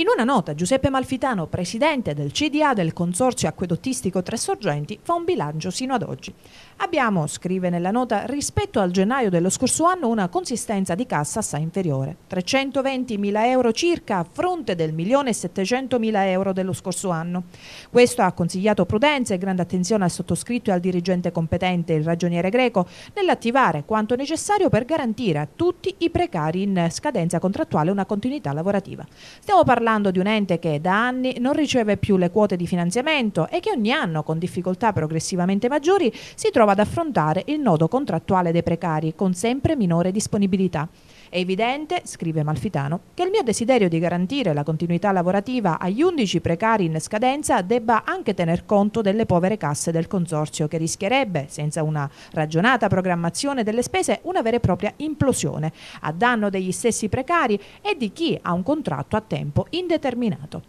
In una nota Giuseppe Malfitano, presidente del CDA del Consorzio Acquedottistico Tre Sorgenti, fa un bilancio sino ad oggi. Abbiamo, scrive nella nota, rispetto al gennaio dello scorso anno una consistenza di cassa assai inferiore, 320.000 euro circa a fronte del 1.700.000 euro dello scorso anno. Questo ha consigliato prudenza e grande attenzione al sottoscritto e al dirigente competente, il ragioniere greco, nell'attivare quanto necessario per garantire a tutti i precari in scadenza contrattuale una continuità lavorativa. Stiamo parlando parlando di un ente che da anni non riceve più le quote di finanziamento e che ogni anno, con difficoltà progressivamente maggiori, si trova ad affrontare il nodo contrattuale dei precari con sempre minore disponibilità. È evidente, scrive Malfitano, che il mio desiderio di garantire la continuità lavorativa agli 11 precari in scadenza debba anche tener conto delle povere casse del consorzio che rischierebbe, senza una ragionata programmazione delle spese, una vera e propria implosione a danno degli stessi precari e di chi ha un contratto a tempo indeterminato.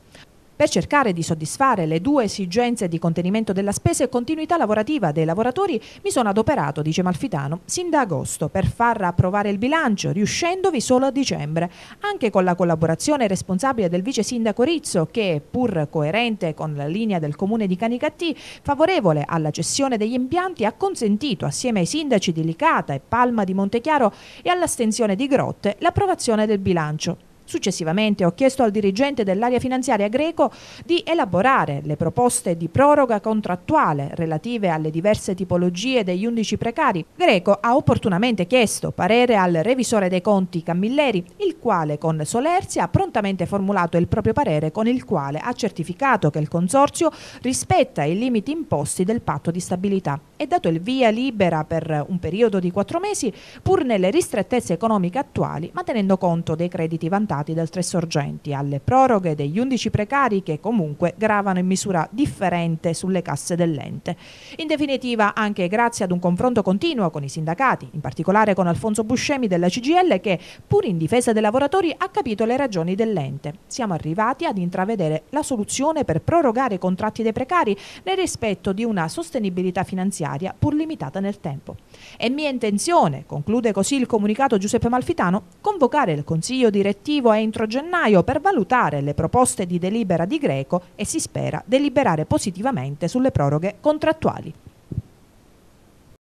Per cercare di soddisfare le due esigenze di contenimento della spesa e continuità lavorativa dei lavoratori, mi sono adoperato, dice Malfitano, sin da agosto per far approvare il bilancio, riuscendovi solo a dicembre, anche con la collaborazione responsabile del vice sindaco Rizzo, che, pur coerente con la linea del comune di Canicattì, favorevole alla cessione degli impianti, ha consentito, assieme ai sindaci di Licata e Palma di Montechiaro e all'astensione di Grotte, l'approvazione del bilancio Successivamente ho chiesto al dirigente dell'area finanziaria greco di elaborare le proposte di proroga contrattuale relative alle diverse tipologie degli 11 precari. Greco ha opportunamente chiesto parere al revisore dei conti Camilleri, il quale con Solerzia ha prontamente formulato il proprio parere con il quale ha certificato che il Consorzio rispetta i limiti imposti del patto di stabilità e dato il via libera per un periodo di quattro mesi pur nelle ristrettezze economiche attuali ma tenendo conto dei crediti vantaggi tagliati del tre sorgenti alle proroghe degli 11 precari che comunque gravano in misura differente sulle casse dell'ente. In definitiva anche grazie ad un confronto continuo con i sindacati, in particolare con Alfonso Buscemi della CGL che pur in difesa dei lavoratori ha capito le ragioni dell'ente. Siamo arrivati ad intravedere la soluzione per prorogare i contratti dei precari nel rispetto di una sostenibilità finanziaria pur limitata nel tempo. È mia intenzione, conclude così il comunicato Giuseppe Malfitano, convocare il Consiglio direttivo esecutivo entro gennaio per valutare le proposte di delibera di Greco e si spera deliberare positivamente sulle proroghe contrattuali.